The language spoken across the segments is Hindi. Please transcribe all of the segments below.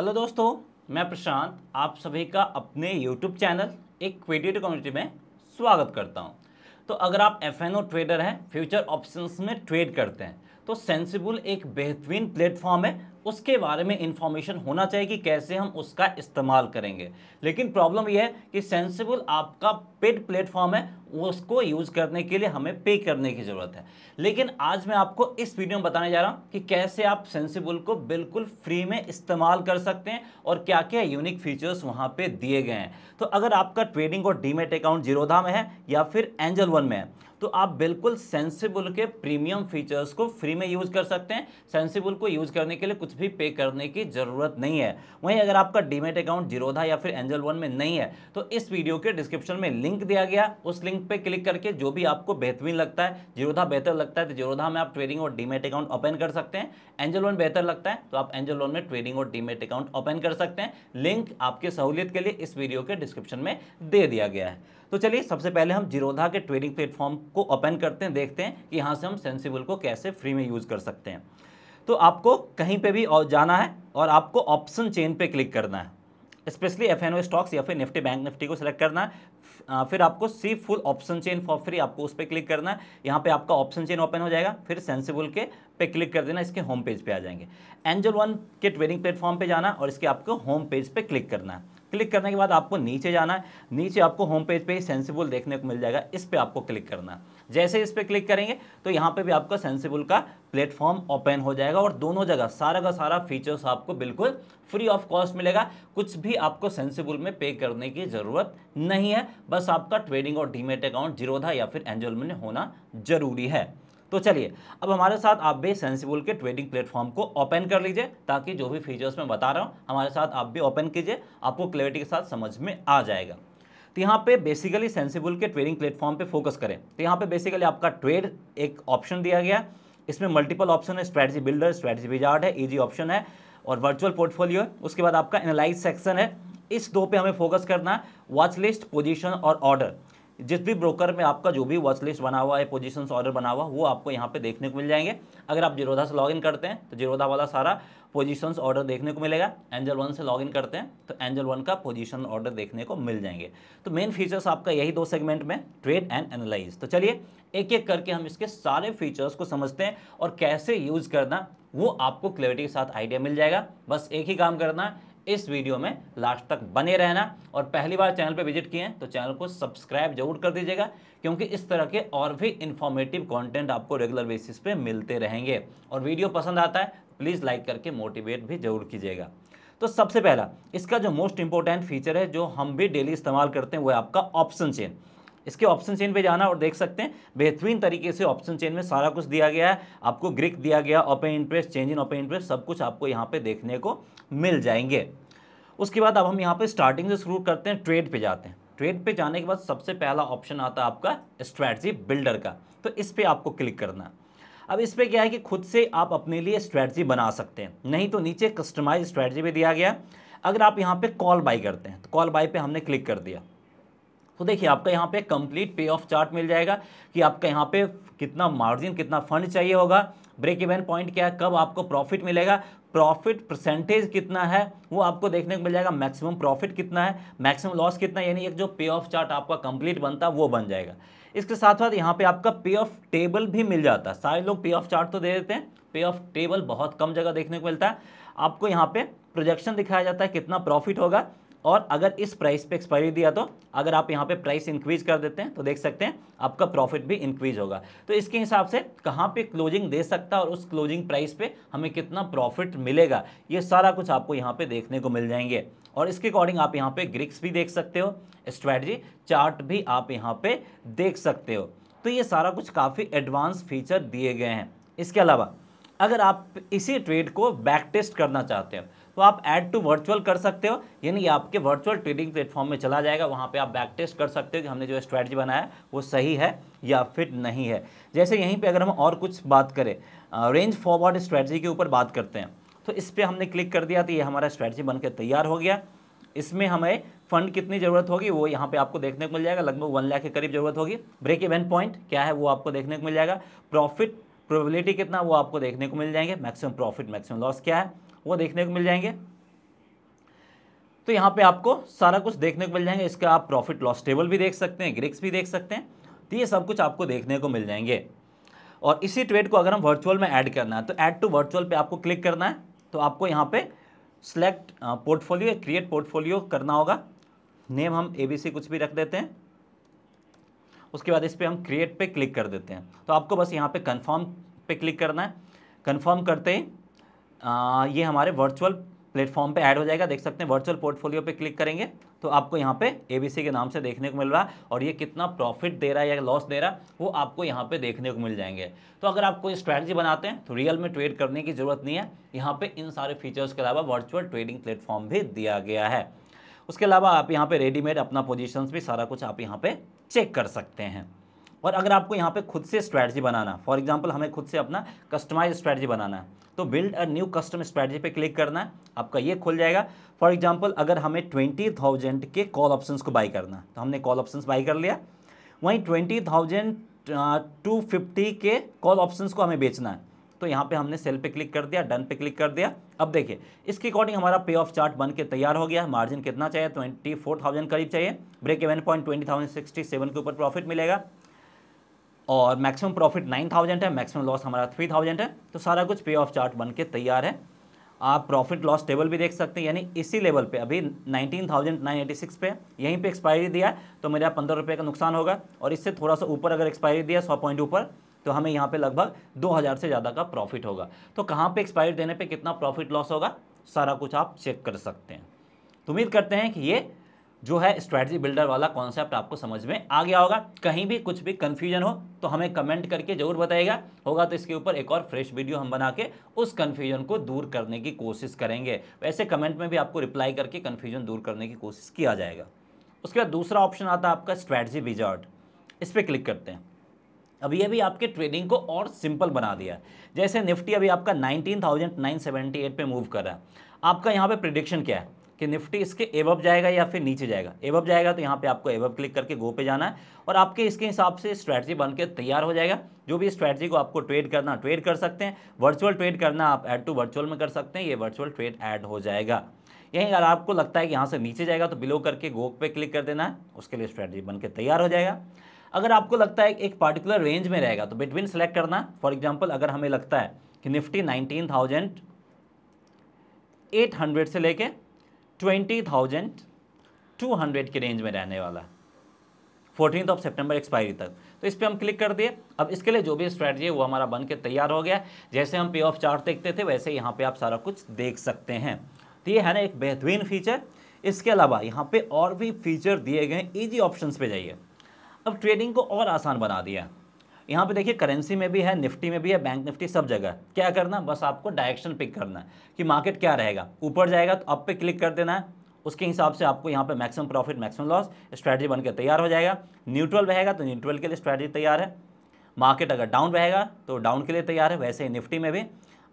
हेलो दोस्तों मैं प्रशांत आप सभी का अपने यूट्यूब चैनल एक क्वेडिटर कम्युनिटी में स्वागत करता हूं तो अगर आप एफ ट्रेडर हैं फ्यूचर ऑप्शंस में ट्रेड करते हैं तो सेंसिबल एक बेहतरीन प्लेटफॉर्म है उसके बारे में इन्फॉर्मेशन होना चाहिए कि कैसे हम उसका इस्तेमाल करेंगे लेकिन प्रॉब्लम यह है कि सेंसिबल आपका पेड प्लेटफॉर्म है उसको यूज़ करने के लिए हमें पे करने की ज़रूरत है लेकिन आज मैं आपको इस वीडियो में बताने जा रहा हूँ कि कैसे आप सेंसिबल को बिल्कुल फ्री में इस्तेमाल कर सकते हैं और क्या क्या यूनिक फीचर्स वहाँ पर दिए गए हैं तो अगर आपका ट्रेडिंग और डीमेट अकाउंट जीरोधा में है या फिर एंजल वन में है तो आप बिल्कुल सेंसिबल के प्रीमियम फीचर्स को फ्री में यूज़ कर सकते हैं सेंसिबल को यूज़ करने के लिए कुछ कुछ भी पे करने की ज़रूरत नहीं है वहीं अगर आपका डीमेट अकाउंट जीरोधा या फिर एंजल वन में नहीं है तो इस वीडियो के डिस्क्रिप्शन में लिंक दिया गया उस लिंक पर क्लिक करके जो भी आपको बेहतरीन लगता है जीरोधा बेहतर लगता है तो जीरोधा में आप ट्रेडिंग और डीमेट अकाउंट ओपन कर सकते हैं एंजल वन बेहतर लगता है तो आप एंजल वन में ट्रेडिंग और डीमेट अकाउंट ओपन कर सकते हैं लिंक आपके सहूलियत के लिए इस वीडियो के डिस्क्रिप्शन में दे दिया गया है तो चलिए सबसे पहले हम जीरोधा के ट्रेडिंग प्लेटफॉर्म को ओपन करते हैं देखते हैं कि यहाँ से हम सेंसिबल को कैसे फ्री में यूज़ कर सकते हैं तो आपको कहीं पे भी जाना है और आपको ऑप्शन चेन पे क्लिक करना है स्पेशली एफ स्टॉक्स या फिर निफ्टी बैंक निफ्टी को सिलेक्ट करना है फिर आपको see full option chain for free आपको उस पर क्लिक करना है यहाँ पे आपका ऑप्शन चेन ओपन हो जाएगा फिर सेंसिबल के पे क्लिक कर देना इसके होम पेज पे आ जाएंगे एंजल वन के ट्रेडिंग प्लेटफॉर्म पे जाना और इसके आपको होम पेज पे क्लिक करना है क्लिक करने के बाद आपको नीचे जाना है नीचे आपको होम पेज पे सेंसिबल देखने को मिल जाएगा इस पर आपको क्लिक करना है जैसे इस पर क्लिक करेंगे तो यहाँ पे भी आपका सेंसिबल का प्लेटफॉर्म ओपन हो जाएगा और दोनों जगह सारा का सारा फीचर्स आपको बिल्कुल फ्री ऑफ कॉस्ट मिलेगा कुछ भी आपको सेंसिबल में पे करने की ज़रूरत नहीं है बस आपका ट्रेडिंग और डीमेट अकाउंट जीरोधा या फिर एंजोलमेंट होना जरूरी है तो चलिए अब हमारे साथ आप भी सेंसिबल के ट्रेडिंग प्लेटफॉर्म को ओपन कर लीजिए ताकि जो भी फीचर्स मैं बता रहा हूँ हमारे साथ आप भी ओपन कीजिए आपको क्लैरिटी के साथ समझ में आ जाएगा तो यहाँ पे बेसिकली सेंसिबल के ट्रेडिंग प्लेटफॉर्म पे फोकस करें तो यहाँ पे बेसिकली आपका ट्रेड एक ऑप्शन दिया गया इसमें मल्टीपल ऑप्शन है स्ट्रेटजी बिल्डर स्ट्रेटजी विजार्ड है इजी ऑप्शन है और वर्चुअल पोर्टफोलियो है उसके बाद आपका एनालाइज सेक्शन है इस दो पे हमें फोकस करना है वॉच लिस्ट पोजिशन और ऑर्डर जिस भी ब्रोकर में आपका जो भी वॉच लिस्ट बना हुआ है पोजिशन ऑर्डर बना हुआ वो आपको यहाँ पे देखने को मिल जाएंगे अगर आप जीरोधा से लॉगिन करते हैं तो जीरोधा वाला सारा पोजिशन ऑर्डर देखने को मिलेगा एंजल वन से लॉगिन करते हैं तो एंजल वन का पोजिशन ऑर्डर देखने को मिल जाएंगे तो मेन फीचर्स आपका यही दो सेगमेंट में ट्रेड एंड एनालाइज तो चलिए एक एक करके हम इसके सारे फीचर्स को समझते हैं और कैसे यूज़ करना वो आपको क्लैरिटी के साथ आइडिया मिल जाएगा बस एक ही काम करना है इस वीडियो में लास्ट तक बने रहना और पहली बार चैनल पर विजिट किए हैं तो चैनल को सब्सक्राइब जरूर कर दीजिएगा क्योंकि इस तरह के और भी इन्फॉर्मेटिव कंटेंट आपको रेगुलर बेसिस पे मिलते रहेंगे और वीडियो पसंद आता है प्लीज़ लाइक करके मोटिवेट भी जरूर कीजिएगा तो सबसे पहला इसका जो मोस्ट इंपॉर्टेंट फीचर है जो हम भी डेली इस्तेमाल करते हैं वो है आपका ऑप्शन चेन इसके ऑप्शन चेन पे जाना और देख सकते हैं बेहतरीन तरीके से ऑप्शन चेन में सारा कुछ दिया गया है आपको ग्रिक दिया गया open interest change in open interest सब कुछ आपको यहाँ पे देखने को मिल जाएंगे उसके बाद अब हम यहाँ पे स्टार्टिंग से शुरू करते हैं ट्रेड पे जाते हैं ट्रेड पे जाने के बाद सबसे पहला ऑप्शन आता है आपका स्ट्रैटी बिल्डर का तो इस पर आपको क्लिक करना अब इस पर क्या है कि खुद से आप अपने लिए स्ट्रैटी बना सकते हैं नहीं तो नीचे कस्टमाइज स्ट्रैटी भी दिया गया अगर आप यहाँ पर कॉल बाई करते हैं तो कॉल बाई पर हमने क्लिक कर दिया तो देखिए आपका यहाँ पे कंप्लीट पे ऑफ चार्ट मिल जाएगा कि आपका यहाँ पे कितना मार्जिन कितना फंड चाहिए होगा ब्रेक इवन पॉइंट क्या है कब आपको प्रॉफिट मिलेगा प्रॉफिट परसेंटेज कितना है वो आपको देखने को मिल जाएगा मैक्सिमम प्रॉफिट कितना है मैक्सिमम लॉस कितना यानी एक जो पे ऑफ चार्ट आपका कंप्लीट बनता है वो बन जाएगा इसके साथ साथ यहाँ पे आपका पे ऑफ टेबल भी मिल जाता है सारे लोग पे ऑफ चार्ट तो दे देते हैं पे ऑफ टेबल बहुत कम जगह देखने को मिलता है आपको यहाँ पे प्रोजेक्शन दिखाया जाता है कितना प्रॉफिट होगा और अगर इस प्राइस पे एक्सपायरी दिया तो अगर आप यहाँ पे प्राइस इंक्रीज कर देते हैं तो देख सकते हैं आपका प्रॉफिट भी इंक्रीज होगा तो इसके हिसाब से कहाँ पे क्लोजिंग दे सकता है और उस क्लोजिंग प्राइस पे हमें कितना प्रॉफिट मिलेगा ये सारा कुछ आपको यहाँ पे देखने को मिल जाएंगे और इसके अकॉर्डिंग आप यहाँ पर ग्रिक्स भी देख सकते हो स्ट्रैटी चार्ट भी आप यहाँ पर देख सकते हो तो ये सारा कुछ काफ़ी एडवांस फीचर दिए गए हैं इसके अलावा अगर आप इसी ट्रेड को बैक टेस्ट करना चाहते हो तो आप ऐड टू वर्चुअल कर सकते हो यानी आपके वर्चुअल ट्रेडिंग प्लेटफॉर्म में चला जाएगा वहाँ पर आप बैक टेस्ट कर सकते हो कि हमने जो स्ट्रैटी बनाया वो सही है या फिर नहीं है जैसे यहीं पर अगर हम और कुछ बात करें रेंज फॉरवर्ड स्ट्रैटी के ऊपर बात करते हैं तो इस पर हमने क्लिक कर दिया तो ये हमारा स्ट्रैटी बनकर तैयार हो गया इसमें हमें फंड कितनी ज़रूरत होगी वो यहाँ पे आपको देखने को मिल जाएगा लगभग वन लाख के करीब ज़रूरत होगी ब्रेक इवेंट पॉइंट क्या है वो आपको देखने को मिल जाएगा प्रॉफिट प्रोबेबिलिटी कितना वो आपको देखने को मिल जाएंगे मैक्सिमम प्रॉफिट मैक्सिमम लॉस क्या है वो देखने को मिल जाएंगे तो यहाँ पे आपको सारा कुछ देखने को मिल जाएंगे इसका आप प्रॉफिट लॉस टेबल भी देख सकते हैं ग्रिक्स भी देख सकते हैं तो ये सब कुछ आपको देखने को मिल जाएंगे और इसी ट्रेड को अगर हम वर्चुअल में ऐड करना है तो ऐड टू वर्चुअल पे आपको क्लिक करना है तो आपको यहाँ पे सेलेक्ट पोर्टफोलियो क्रिएट पोर्टफोलियो करना होगा नेम हम ए कुछ भी रख देते हैं उसके बाद इस पर हम क्रिएट पर क्लिक कर देते हैं तो आपको बस यहाँ पर कन्फर्म पर क्लिक करना है कन्फर्म करते ही ये हमारे वर्चुअल प्लेटफॉर्म पे ऐड हो जाएगा देख सकते हैं वर्चुअल पोर्टफोलियो पे क्लिक करेंगे तो आपको यहाँ पे एबीसी के नाम से देखने को मिल रहा है और ये कितना प्रॉफिट दे रहा है या लॉस दे रहा है वो आपको यहाँ पे देखने को मिल जाएंगे तो अगर आप कोई स्ट्रैटेजी बनाते हैं तो रियल में ट्रेड करने की ज़रूरत नहीं है यहाँ पर इन सारे फीचर्स के अलावा वर्चुअल ट्रेडिंग प्लेटफॉर्म भी दिया गया है उसके अलावा आप यहाँ पर रेडीमेड अपना पोजिशन भी सारा कुछ आप यहाँ पर चेक कर सकते हैं और अगर आपको यहाँ पे खुद से स्ट्रैटी बनाना फॉर एग्जांपल हमें खुद से अपना कस्टमाइज स्ट्रैटजी बनाना है तो build a new custom strategy पे क्लिक करना है आपका ये खुल जाएगा फॉर एग्जांपल अगर हमें ट्वेंटी थाउजेंड के कॉल ऑप्शन को बाई करना तो हमने कॉल ऑप्शन बाई कर लिया वहीं ट्वेंटी थाउजेंड टू फिफ्टी के कॉल ऑप्शन को हमें बेचना है तो यहाँ पे हमने सेल पे क्लिक कर दिया डन पे क्लिक कर दिया अब देखिए इसके अकॉर्डिंग हमारा पे ऑफ चार्ट बन के तैयार हो गया मार्जिन कितना चाहिए ट्वेंटी फोर थाउजेंड करीब चाहिए break even point twenty thousand sixty seven के ऊपर प्रॉफिट मिलेगा और मैक्सिमम प्रॉफिट नाइन थाउजेंड है मैक्सिमम लॉस हमारा थ्री थाउजेंड है तो सारा कुछ पे ऑफ चार्ट बन के तैयार है आप प्रॉफिट लॉस टेबल भी देख सकते हैं यानी इसी लेवल पे अभी 19,986 पे यहीं पे एक्सपायरी दिया है तो मेरा पंद्रह रुपये का नुकसान होगा और इससे थोड़ा सा ऊपर अगर एक्सपायरी दिया सौ पॉइंट ऊपर तो हमें यहाँ पर लगभग हज़ार से ज़्यादा का प्रॉफिट होगा तो कहाँ पर एक्सपायरी देने पर कितना प्रॉफिट लॉस होगा सारा कुछ आप चेक कर सकते हैं तो उम्मीद करते हैं कि ये जो है स्ट्रैटी बिल्डर वाला कॉन्सेप्ट आपको समझ में आ गया होगा कहीं भी कुछ भी कन्फ्यूजन हो तो हमें कमेंट करके जरूर बताएगा होगा तो इसके ऊपर एक और फ्रेश वीडियो हम बना के उस कन्फ्यूजन को दूर करने की कोशिश करेंगे वैसे कमेंट में भी आपको रिप्लाई करके कन्फ्यूजन दूर करने की कोशिश किया जाएगा उसके बाद दूसरा ऑप्शन आता है आपका स्ट्रैटी विजॉर्ड इस पर क्लिक करते हैं अब ये भी आपके ट्रेडिंग को और सिंपल बना दिया जैसे निफ्टी अभी आपका 19,978 पे मूव कर रहा है आपका यहाँ पे प्रिडिक्शन क्या है कि निफ्टी इसके एवब जाएगा या फिर नीचे जाएगा एवब जाएगा तो यहाँ पे आपको एवब क्लिक करके गो पे जाना है और आपके इसके हिसाब से स्ट्रैटी बन के तैयार हो जाएगा जो भी स्ट्रैटी को आपको ट्रेड करना ट्रेड कर सकते हैं वर्चुअल ट्रेड करना आप ऐड टू वर्चुअल में कर सकते हैं ये वर्चुअल ट्रेड ऐड हो जाएगा यहीं अगर आपको लगता है कि यहाँ से नीचे जाएगा तो बिलो करके गो पे क्लिक कर देना है उसके लिए स्ट्रैटी बन के तैयार हो जाएगा अगर आपको लगता है एक पर्टिकुलर रेंज में रहेगा तो बिटवीन सेलेक्ट करना फॉर एग्जाम्पल अगर हमें लगता है कि Nifty nineteen thousand eight hundred से लेके ट्वेंटी थाउजेंड टू हंड्रेड के रेंज में रहने वाला है फोर्टीन ऑफ सेप्टेम्बर एक्सपायरी तक तो इस पर हम क्लिक कर दिए अब इसके लिए जो भी स्ट्रैटी है वो हमारा बन के तैयार हो गया जैसे हम पे ऑफ चार्ट देखते थे वैसे यहाँ पर आप सारा कुछ देख सकते हैं तो ये है ना एक बेहतरीन फीचर इसके अलावा यहाँ पे और भी फीचर दिए गए इजी ऑप्शंस पे जाइए अब ट्रेडिंग को और आसान बना दिया यहाँ पे देखिए करेंसी में भी है निफ्टी में भी है बैंक निफ्टी सब जगह क्या करना बस आपको डायरेक्शन पिक करना है कि मार्केट क्या रहेगा ऊपर जाएगा तो अप पे क्लिक कर देना है उसके हिसाब से आपको यहाँ पे maximum profit maximum loss strategy बनकर तैयार हो जाएगा न्यूट्रल रहेगा तो न्यूट्रल के लिए स्ट्रैटेजी तैयार है मार्केट अगर डाउन रहेगा तो डाउन के लिए तैयार है वैसे ही निफ्टी में भी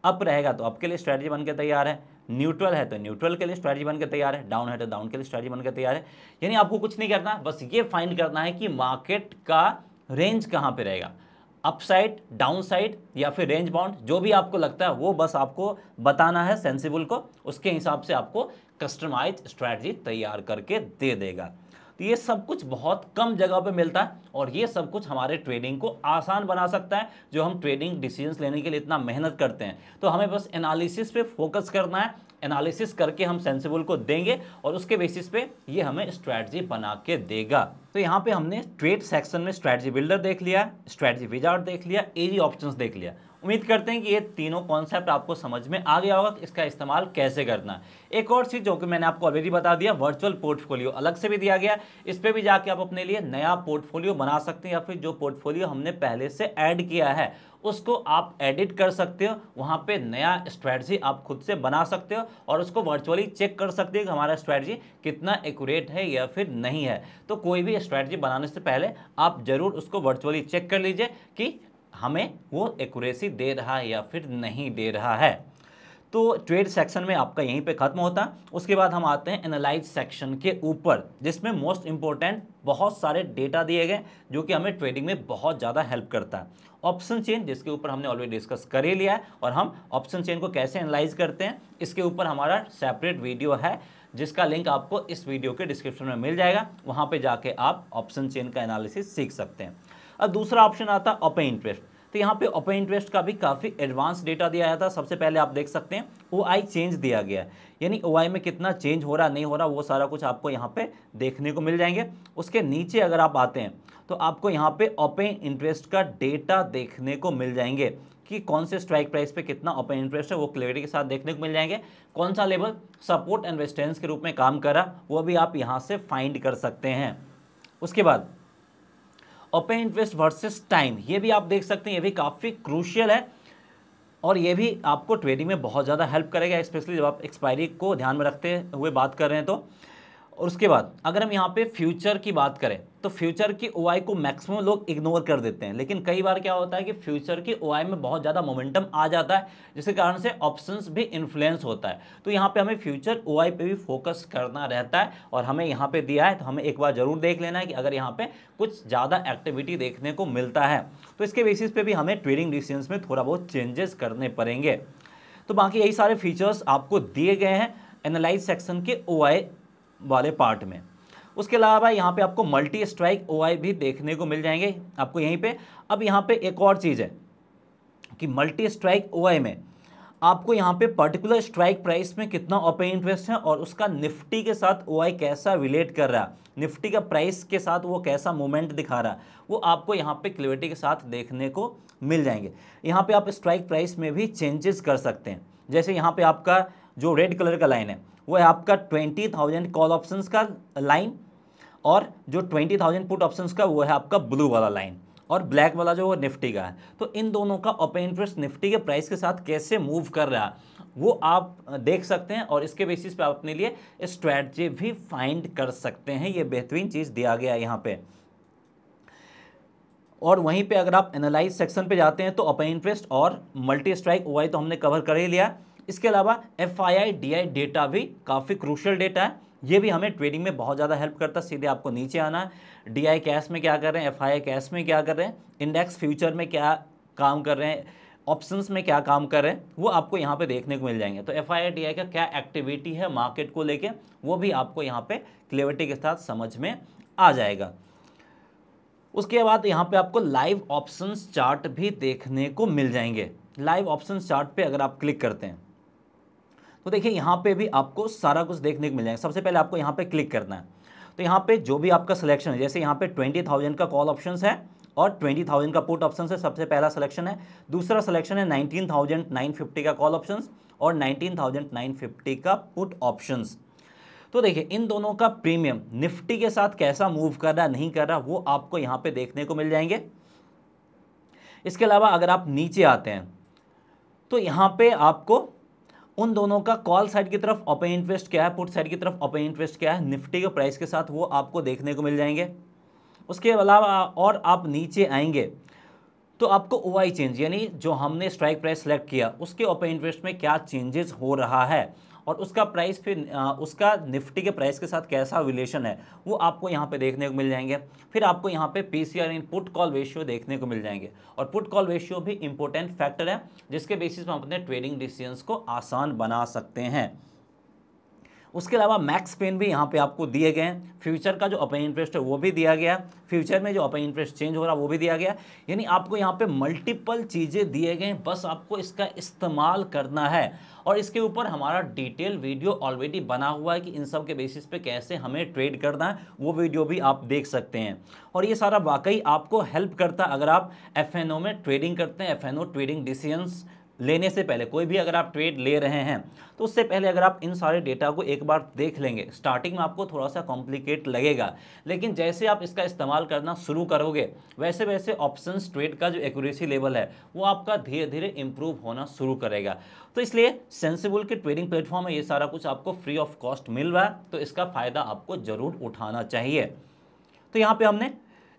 अप रहेगा तो अप के लिए स्ट्रैटेजी बनकर तैयार है न्यूट्रल है तो न्यूट्रल के लिए स्ट्रैटेजी बनकर तैयार है डाउन है तो डाउन के लिए स्ट्रैटेजी बनकर तैयार है यानी आपको कुछ नहीं करना बस ये फाइंड करना है कि मार्केट का रेंज कहाँ पर रहेगा अपसाइड डाउनसाइड या फिर रेंज बाउंड जो भी आपको लगता है वो बस आपको बताना है सेंसिबल को उसके हिसाब से आपको कस्टमाइज स्ट्रैटी तैयार करके दे देगा तो ये सब कुछ बहुत कम जगह पे मिलता है और ये सब कुछ हमारे ट्रेडिंग को आसान बना सकता है जो हम ट्रेडिंग डिसीजंस लेने के लिए इतना मेहनत करते हैं तो हमें बस एनालिसिस पे फोकस करना है एनालिसिस करके हम सेंसिबल को देंगे और उसके बेसिस पे ये हमें स्ट्रैटजी बना के देगा तो यहाँ पे हमने ट्रेड सेक्शन में स्ट्रैटजी बिल्डर देख लिया स्ट्रैटी विजार्ड देख लिया एजी ऑप्शंस देख लिया उम्मीद करते हैं कि ये तीनों कॉन्सेप्ट आपको समझ में आ गया होगा इसका इस्तेमाल कैसे करना एक और चीज़ जो कि मैंने आपको ऑलरेडी बता दिया वर्चुअल पोर्टफोलियो अलग से भी दिया गया इस पर भी जाके आप अपने लिए नया पोर्टफोलियो बना सकते हैं या फिर जो पोर्टफोलियो हमने पहले से ऐड किया है उसको आप एडिट कर सकते हो वहाँ पे नया स्ट्रैटी आप खुद से बना सकते हो और उसको वर्चुअली चेक कर सकते हो कि हमारा स्ट्रैटी कितना एक्यूरेट है या फिर नहीं है तो कोई भी स्ट्रैटी बनाने से पहले आप ज़रूर उसको वर्चुअली चेक कर लीजिए कि हमें वो एक्यूरेसी दे रहा है या फिर नहीं दे रहा है तो ट्रेड सेक्शन में आपका यहीं पे ख़त्म होता है उसके बाद हम आते हैं एनालाइज सेक्शन के ऊपर जिसमें मोस्ट इंपॉर्टेंट बहुत सारे डेटा दिए गए जो कि हमें ट्रेडिंग में बहुत ज़्यादा हेल्प करता है ऑप्शन चेन जिसके ऊपर हमने ऑलरेडी डिस्कस कर ही लिया है और हम ऑप्शन चेन को कैसे एनालाइज करते हैं इसके ऊपर हमारा सेपरेट वीडियो है जिसका लिंक आपको इस वीडियो के डिस्क्रिप्शन में मिल जाएगा वहाँ पर जाके आप ऑप्शन चेन का एनालिसिस सीख सकते हैं और दूसरा ऑप्शन आता है ओपन इंटरेस्ट तो यहाँ पे ओपन इंटरेस्ट का भी काफ़ी एडवांस डेटा दिया जाता है सबसे पहले आप देख सकते हैं ओ आई चेंज दिया गया है यानी ओ आई में कितना चेंज हो रहा नहीं हो रहा वो सारा कुछ आपको यहाँ पे देखने को मिल जाएंगे उसके नीचे अगर आप आते हैं तो आपको यहाँ पे ओपन इंटरेस्ट का डेटा देखने को मिल जाएंगे कि कौन से स्ट्राइक प्राइस पे कितना ओपन इंटरेस्ट है वो क्लियरिटी के साथ देखने को मिल जाएंगे कौन सा लेवल सपोर्ट एंड रेस्टेंस के रूप में काम कर रहा वो भी आप यहाँ से फाइंड कर सकते हैं उसके बाद ओपन इंटरेस्ट वर्सेस टाइम ये भी आप देख सकते हैं ये भी काफ़ी क्रूशियल है और ये भी आपको ट्रेडिंग में बहुत ज़्यादा हेल्प करेगा स्पेशली जब आप एक्सपायरी को ध्यान में रखते हुए बात कर रहे हैं तो और उसके बाद अगर हम यहाँ पे फ्यूचर की बात करें तो फ्यूचर की ओ को मैक्सिमम लोग इग्नोर कर देते हैं लेकिन कई बार क्या होता है कि फ्यूचर की ओ में बहुत ज़्यादा मोमेंटम आ जाता है जिसके कारण से ऑप्शंस भी इन्फ्लुएंस होता है तो यहाँ पे हमें फ्यूचर ओ पे भी फोकस करना रहता है और हमें यहाँ पर दिया है तो हमें एक बार ज़रूर देख लेना है कि अगर यहाँ पर कुछ ज़्यादा एक्टिविटी देखने को मिलता है तो इसके बेसिस पर भी हमें ट्रेडिंग डिसीजन में थोड़ा बहुत चेंजेस करने पड़ेंगे तो बाकी यही सारे फीचर्स आपको दिए गए हैं एनालाइज सेक्शन के ओ वाले पार्ट में उसके अलावा यहाँ पे आपको मल्टी स्ट्राइक ओ भी देखने को मिल जाएंगे आपको यहीं पे अब यहाँ पे एक और चीज़ है कि मल्टी स्ट्राइक ओ में आपको यहाँ पे पर्टिकुलर स्ट्राइक प्राइस में कितना ओपन इंटरेस्ट है और उसका निफ्टी के साथ ओ कैसा रिलेट कर रहा है निफ्टी का प्राइस के साथ वो कैसा मोमेंट दिखा रहा है वो आपको यहाँ पर क्लियरिटी के साथ देखने को मिल जाएंगे यहाँ पर आप स्ट्राइक प्राइस में भी चेंजेस कर सकते हैं जैसे यहाँ पर आपका जो रेड कलर का लाइन है वो है आपका ट्वेंटी थाउजेंड कॉल ऑप्शन का लाइन और जो ट्वेंटी थाउजेंड पुट ऑप्शन का वो है आपका ब्लू वाला लाइन और ब्लैक वाला जो वो निफ्टी का है तो इन दोनों का ओपन इंटरेस्ट निफ्टी के प्राइस के साथ कैसे मूव कर रहा वो आप देख सकते हैं और इसके बेसिस पे आप अपने लिए स्ट्रैटी भी फाइंड कर सकते हैं ये बेहतरीन चीज़ दिया गया है यहाँ पे और वहीं पे अगर आप एनालाइज सेक्शन पे जाते हैं तो ओपन इंटरेस्ट और मल्टी स्ट्राइक वाई तो हमने कवर कर ही लिया इसके अलावा एफ आई डेटा भी काफ़ी क्रूशल डेटा है ये भी हमें ट्रेडिंग में बहुत ज़्यादा हेल्प करता है सीधे आपको नीचे आना है डी आई कैश में क्या कर रहे हैं एफ आई कैश में क्या कर रहे हैं इंडेक्स फ्यूचर में क्या काम कर रहे हैं ऑप्शंस में क्या काम कर रहे हैं वो आपको यहाँ पे देखने को मिल जाएंगे तो एफ आई का क्या एक्टिविटी है मार्केट को लेके वो भी आपको यहाँ पे क्लियरिटी के साथ समझ में आ जाएगा उसके बाद यहाँ पे आपको लाइव ऑप्शंस चार्ट भी देखने को मिल जाएंगे लाइव ऑप्शन चार्ट पे अगर आप क्लिक करते हैं तो देखिए यहाँ पे भी आपको सारा कुछ देखने को मिल जाएगा सबसे पहले आपको यहाँ पे क्लिक करना है तो यहाँ पे जो भी आपका सिलेक्शन है जैसे यहाँ पे ट्वेंटी थाउजेंड का कॉल ऑप्शन है और ट्वेंटी थाउजेंड का पुट ऑप्शन है सबसे पहला सिलेक्शन है दूसरा सिलेक्शन है नाइनटीन थाउजेंड नाइन फिफ्टी का कॉल ऑप्शन और नाइनटीन थाउजेंड नाइन फिफ्टी का पुट ऑप्शन तो देखिए इन दोनों का प्रीमियम निफ्टी के साथ कैसा मूव कर रहा नहीं कर रहा वो आपको यहाँ पे देखने को मिल जाएंगे इसके अलावा अगर आप नीचे आते हैं तो यहाँ पे आपको उन दोनों का कॉल साइड की तरफ ओपन इंटरेस्ट क्या है पुट साइड की तरफ ओपन इंटरेस्ट क्या है निफ्टी के प्राइस के साथ वो आपको देखने को मिल जाएंगे उसके अलावा और आप नीचे आएंगे तो आपको ओ चेंज यानी जो हमने स्ट्राइक प्राइस सेलेक्ट किया उसके ओपन इंटरेस्ट में क्या चेंजेस हो रहा है और उसका प्राइस फिर उसका निफ्टी के प्राइस के साथ कैसा रिलेशन है वो आपको यहाँ पे देखने को मिल जाएंगे फिर आपको यहाँ पे पी सी आर इन पुट कॉल रेशियो देखने को मिल जाएंगे और पुट कॉल रेशियो भी इंपॉर्टेंट फैक्टर है जिसके बेसिस पर हम अपने ट्रेडिंग डिसीजन को आसान बना सकते हैं उसके अलावा मैक्स पेन भी यहाँ पे आपको दिए गए हैं फ्यूचर का जो अपर इंटरेस्ट है वो भी दिया गया फ्यूचर में जो अपर इंटरेस्ट चेंज हो रहा है वो भी दिया गया यानी आपको यहाँ पे मल्टीपल चीज़ें दिए गए हैं बस आपको इसका इस्तेमाल करना है और इसके ऊपर हमारा डिटेल वीडियो ऑलरेडी बना हुआ है कि इन सब के बेसिस पे कैसे हमें ट्रेड करना है वो वीडियो भी आप देख सकते हैं और ये सारा वाकई आपको हेल्प करता है अगर आप एफ में ट्रेडिंग करते हैं एफ ट्रेडिंग डिसीजंस लेने से पहले कोई भी अगर आप ट्रेड ले रहे हैं तो उससे पहले अगर आप इन सारे डेटा को एक बार देख लेंगे स्टार्टिंग में आपको थोड़ा सा कॉम्प्लिकेट लगेगा लेकिन जैसे आप इसका इस्तेमाल करना शुरू करोगे वैसे वैसे ऑप्शन ट्रेड का जो एक्यूरेसी लेवल है वो आपका धीरे धीरे इंप्रूव होना शुरू करेगा तो इसलिए सेंसिबल के ट्रेडिंग प्लेटफॉर्म में ये सारा कुछ आपको फ्री ऑफ कॉस्ट मिल रहा है तो इसका फ़ायदा आपको ज़रूर उठाना चाहिए तो यहाँ पर हमने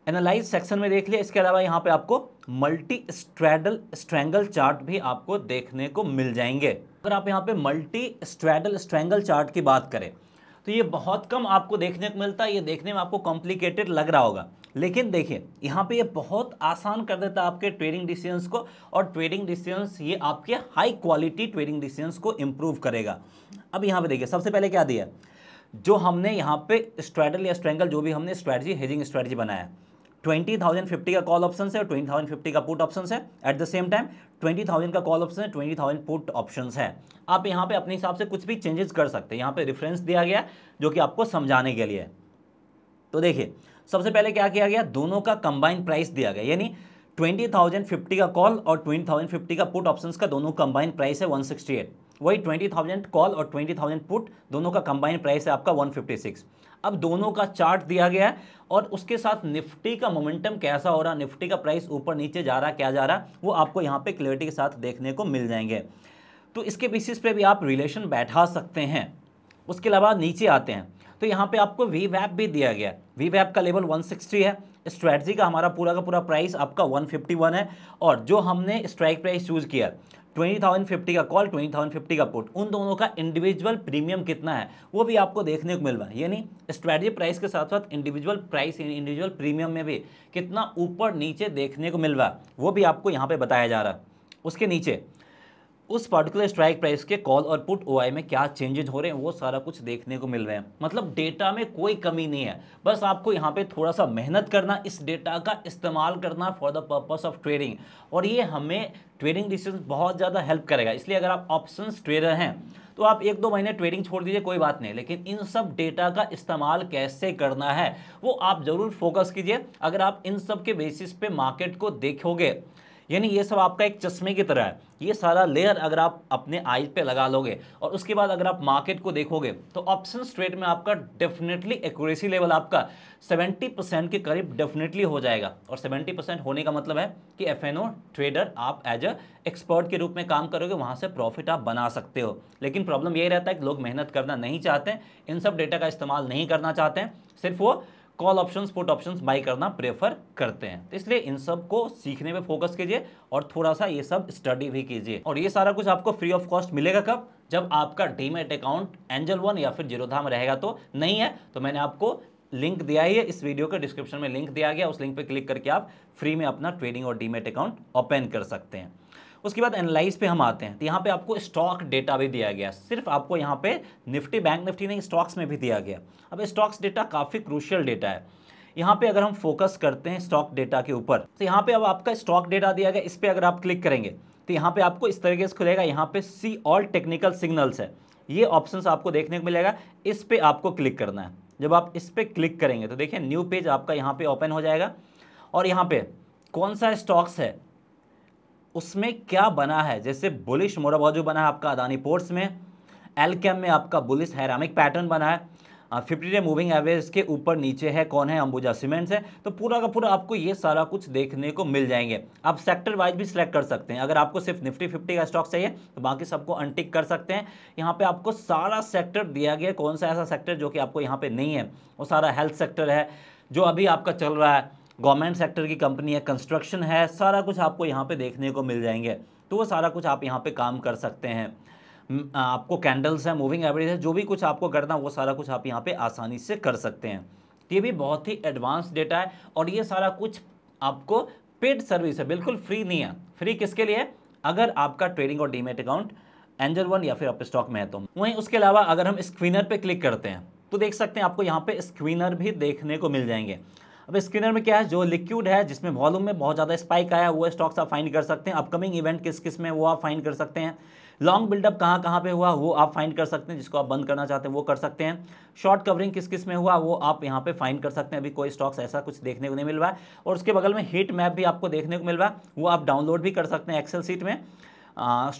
एनालाइज सेक्शन में देख लिया इसके अलावा यहाँ पर आपको मल्टी स्ट्रैडल स्ट्रैंगल चार्ट भी आपको देखने को मिल जाएंगे अगर आप यहाँ पे मल्टी स्ट्रैडल स्ट्रैंगल चार्ट की बात करें तो ये बहुत कम आपको देखने को मिलता है ये देखने में आपको कॉम्प्लिकेटेड लग रहा होगा लेकिन देखिए यहाँ पे ये बहुत आसान कर देता है आपके ट्रेडिंग डिसीजंस को और ट्रेडिंग डिसीजंस ये आपके हाई क्वालिटी ट्रेडिंग डिसीजंस को इम्प्रूव करेगा अब यहाँ पे देखिए सबसे पहले क्या दिया जो हमने यहाँ पे स्ट्रैडल या स्ट्रैंगल जो भी हमने स्ट्रैटी हेजिंग स्ट्रैटी बनाया है ट्वेंटी थाउजेंड फिफ्टी का कॉल ऑप्शन है और ट्वेंटी थाउजेंड फिफ्टी का पुट ऑप्शन है at the same time twenty thousand का कॉल ऑप्शन है ट्वेंटी थाउजेंड पुट ऑप्शन है आप यहाँ पे अपने हिसाब से कुछ भी चेंजेस कर सकते हैं यहाँ पे रेफरेंस दिया गया जो कि आपको समझाने के लिए तो देखिए सबसे पहले क्या किया गया दोनों का कंबाइंड प्राइस दिया गया यानी ट्वेंटी थाउजेंड फिफ्टी का कॉल और ट्वेंटी थाउजेंड फिफ्टी का पुट ऑप्शन का दोनों कंबाइंड प्राइस है वन सिक्सटी एट वही ट्वेंटी थाउजेंड कॉल और ट्वेंटी थाउजेंड पुट दोनों का कंबाइन प्राइस है आपका वन फिफ्टी सिक्स अब दोनों का चार्ट दिया गया है और उसके साथ निफ्टी का मोमेंटम कैसा हो रहा निफ्टी का प्राइस ऊपर नीचे जा रहा क्या जा रहा वो आपको यहाँ पे क्लियरिटी के साथ देखने को मिल जाएंगे तो इसके बेसिस पे भी आप रिलेशन बैठा सकते हैं उसके अलावा नीचे आते हैं तो यहाँ पे आपको वी वैप भी दिया गया वी वैप का लेवल 160 है स्ट्रैटी का हमारा पूरा का पूरा प्राइस आपका 151 है और जो हमने स्ट्राइक प्राइस चूज़ किया ट्वेंटी थाउजेंड फिफ्टी का कॉल ट्वेंटी थाउजेंड फिफ्टी का पुट उन दोनों का इंडिविजुअल प्रीमियम कितना है वो भी आपको देखने को मिल रहा है यानी स्ट्रेटजी प्राइस के साथ साथ इंडिविजुअल प्राइस इंडिविजुअल प्रीमियम में भी कितना ऊपर नीचे देखने को मिल रहा है वो भी आपको यहाँ पर बताया जा रहा है उसके नीचे उस पर्टिकुलर स्ट्राइक प्राइस के कॉल और पुट ओ में क्या चेंजेज हो रहे हैं वो सारा कुछ देखने को मिल रहे हैं मतलब डेटा में कोई कमी नहीं है बस आपको यहाँ पे थोड़ा सा मेहनत करना इस डेटा का इस्तेमाल करना for the purpose of trading और ये हमें ट्रेडिंग डिसीजन बहुत ज़्यादा हेल्प करेगा इसलिए अगर आप ऑप्शन ट्रेडर हैं तो आप एक दो महीने ट्रेडिंग छोड़ दीजिए कोई बात नहीं लेकिन इन सब डेटा का इस्तेमाल कैसे करना है वो आप ज़रूर फोकस कीजिए अगर आप इन सब के बेसिस पे मार्केट को देखोगे यानी ये सब आपका एक चश्मे की तरह है ये सारा लेयर अगर आप अपने आइज पे लगा लोगे और उसके बाद अगर आप मार्केट को देखोगे तो ऑप्शन ट्रेड में आपका डेफिनेटली एक्यूरेसी लेवल आपका 70 परसेंट के करीब डेफिनेटली हो जाएगा और 70 परसेंट होने का मतलब है कि एफ ट्रेडर आप एज अ एक्सपर्ट के रूप में काम करोगे वहाँ से प्रॉफिट आप बना सकते हो लेकिन प्रॉब्लम यही रहता है कि लोग मेहनत करना नहीं चाहते इन सब डेटा का इस्तेमाल नहीं करना चाहते हैं सिर्फ वो call option put option buy करना प्रेफर करते हैं तो इसलिए इन सब को सीखने पर फोकस कीजिए और थोड़ा सा ये सब स्टडी भी कीजिए और ये सारा कुछ आपको फ्री ऑफ कॉस्ट मिलेगा कब जब आपका डीमेट अकाउंट एंजल वन या फिर जीरोधाम रहेगा तो नहीं है तो मैंने आपको लिंक दिया ही है इस वीडियो के डिस्क्रिप्शन में लिंक दिया गया उस लिंक पर क्लिक करके आप फ्री में अपना ट्रेडिंग और डीमेट अकाउंट ओपन कर सकते हैं उसके बाद एनालाइज पे हम आते हैं तो यहाँ पे आपको स्टॉक डेटा भी दिया गया सिर्फ आपको यहाँ पे निफ्टी बैंक निफ्टी नहीं स्टॉक्स में भी दिया गया अब स्टॉक्स डेटा काफ़ी क्रूशियल डेटा है यहाँ पे अगर हम फोकस करते हैं स्टॉक डेटा के ऊपर तो यहाँ पे अब आपका स्टॉक डेटा दिया गया इस पर अगर आप क्लिक करेंगे तो यहाँ पे आपको इस तरीके से खुलेगा यहाँ पे सी ऑल टेक्निकल सिग्नल्स है ये ऑप्शन आपको देखने को मिलेगा इस पर आपको क्लिक करना है जब आप इस पर क्लिक करेंगे तो देखिए न्यू पेज आपका यहाँ पर ओपन हो जाएगा और यहाँ पर कौन सा स्टॉक्स है उसमें क्या बना है जैसे बुलिश मोराबाजू बना है आपका अदानी पोर्ट्स में एलकेम में आपका बुलिश हैरामिक पैटर्न बना है फिफ्टी डे मूविंग एवरेज के ऊपर नीचे है कौन है अंबुजा सीमेंट्स है तो पूरा का पूरा आपको ये सारा कुछ देखने को मिल जाएंगे आप सेक्टर वाइज भी सिलेक्ट कर सकते हैं अगर आपको सिर्फ निफ्टी फिफ्टी का स्टॉक चाहिए तो बाकी सबको अनटिक कर सकते हैं यहाँ पे आपको सारा सेक्टर दिया गया कौन सा ऐसा सेक्टर जो कि आपको यहाँ पे नहीं है वो सारा हेल्थ सेक्टर है जो अभी आपका चल रहा है गवर्नमेंट सेक्टर की कंपनी है कंस्ट्रक्शन है सारा कुछ आपको यहाँ पे देखने को मिल जाएंगे तो वो सारा कुछ आप यहाँ पे काम कर सकते हैं आपको कैंडल्स हैं मूविंग एवरेज है जो भी कुछ आपको करना वो सारा कुछ आप यहाँ पे आसानी से कर सकते हैं तो ये भी बहुत ही एडवांस डेटा है और ये सारा कुछ आपको पेड सर्विस है बिल्कुल फ्री नहीं है फ्री किसके लिए अगर आपका ट्रेडिंग और डीमेट अकाउंट एंजल वन या फिर आप स्टॉक में है तो वहीं उसके अलावा अगर हम स्क्रीनर पर क्लिक करते हैं तो देख सकते हैं आपको यहाँ पे स्क्रीनर भी देखने को मिल जाएंगे अब स्क्रीनर में क्या है जो लिक्विड है जिसमें वॉल्यूम में बहुत ज़्यादा स्पाइक आया वो स्टॉक्स आप फाइंड कर सकते हैं अपकमिंग इवेंट किस किस में वो आप फाइंड कर सकते हैं लॉन्ग बिल्डअप कहाँ कहाँ पे हुआ वो आप फाइंड कर सकते हैं जिसको आप बंद करना चाहते हैं वो कर सकते हैं शॉर्ट कवरिंग किस किस में हुआ वो आप यहाँ पे फाइंड कर सकते हैं अभी कोई स्टॉक्स ऐसा कुछ देखने को नहीं मिल रहा है और उसके बगल में हीट मैप भी आपको देखने को मिल रहा है वो आप डाउनलोड भी कर सकते हैं एक्सेल सीट में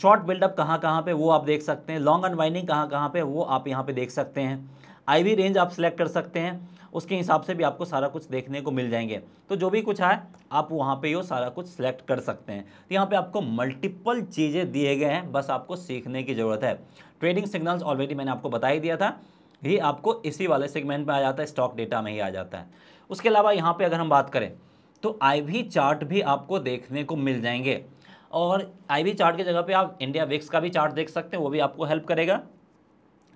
शॉर्ट बिल्डअप कहाँ कहाँ पर वो आप देख सकते हैं लॉन्ग अनवाइनिंग कहाँ कहाँ पर वो आप यहाँ पर देख सकते हैं आई रेंज आप सिलेक्ट कर सकते हैं उसके हिसाब से भी आपको सारा कुछ देखने को मिल जाएंगे तो जो भी कुछ आए आप वहाँ पे ये सारा कुछ सेलेक्ट कर सकते हैं तो यहाँ पे आपको मल्टीपल चीज़ें दिए गए हैं बस आपको सीखने की ज़रूरत है ट्रेडिंग सिग्नल्स ऑलरेडी मैंने आपको बता ही दिया था ये आपको इसी वाले सेगमेंट में आ जाता है स्टॉक डेटा में ही आ जाता है उसके अलावा यहाँ पर अगर हम बात करें तो आई चार्ट भी आपको देखने को मिल जाएंगे और आई चार्ट की जगह पे आप इंडिया विक्स का भी चार्ट देख सकते हैं वो भी आपको हेल्प करेगा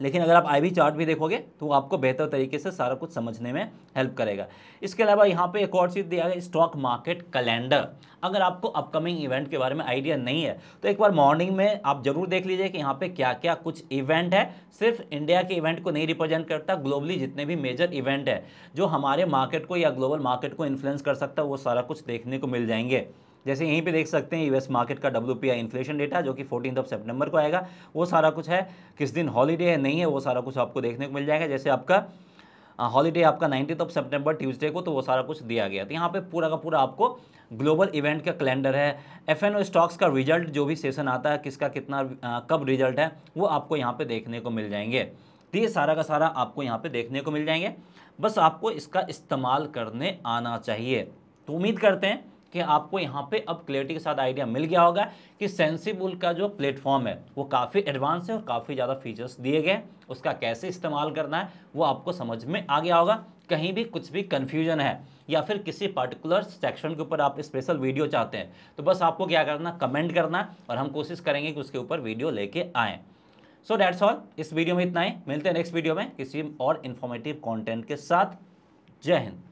लेकिन अगर आप आई चार्ट भी देखोगे तो वो आपको बेहतर तरीके से सारा कुछ समझने में हेल्प करेगा इसके अलावा यहाँ पे एक और चीज़ दिया गया स्टॉक मार्केट कैलेंडर अगर आपको अपकमिंग इवेंट के बारे में आइडिया नहीं है तो एक बार मॉर्निंग में आप जरूर देख लीजिए कि यहाँ पे क्या क्या कुछ इवेंट है सिर्फ इंडिया के इवेंट को नहीं रिप्रेजेंट करता ग्लोबली जितने भी मेजर इवेंट है जो हमारे मार्केट को या ग्लोबल मार्केट को इन्फ्लुएंस कर सकता है वो सारा कुछ देखने को मिल जाएंगे जैसे यहीं पे देख सकते हैं यूएस मार्केट का डब्ल्यू इन्फ्लेशन डेटा जो कि फोर्टीन ऑफ सेप्टेम्बर को आएगा वो सारा कुछ है किस दिन हॉलीडे है नहीं है वो सारा कुछ आपको देखने को मिल जाएगा जैसे आपका हॉलीडे आपका नाइन्टीन ऑफ सेप्टेम्बर ट्यूजडे को तो वो सारा कुछ दिया गया तो यहाँ पर पूरा का पूरा आपको ग्लोबल इवेंट का कैलेंडर है एफ एन ओ स्टॉक्स का रिजल्ट जो भी सेशन आता है किसका कितना आ, कब रिजल्ट है वो आपको यहाँ पे देखने को मिल जाएंगे तो ये सारा का सारा आपको यहाँ पे देखने को मिल जाएंगे बस आपको इसका इस्तेमाल करने आना चाहिए तो उम्मीद करते हैं कि आपको यहाँ पे अब क्लियरिटी के साथ आइडिया मिल गया होगा कि सेंसिबुल का जो प्लेटफॉर्म है वो काफ़ी एडवांस है और काफ़ी ज़्यादा फीचर्स दिए गए उसका कैसे इस्तेमाल करना है वो आपको समझ में आ गया होगा कहीं भी कुछ भी कन्फ्यूजन है या फिर किसी पर्टिकुलर सेक्शन के ऊपर आप स्पेशल वीडियो चाहते हैं तो बस आपको क्या करना कमेंट करना और हम कोशिश करेंगे कि उसके ऊपर वीडियो लेके आएँ सो डैट्स ऑल इस वीडियो में इतना ही मिलते हैं नेक्स्ट वीडियो में किसी और इन्फॉर्मेटिव कॉन्टेंट के साथ जय हिंद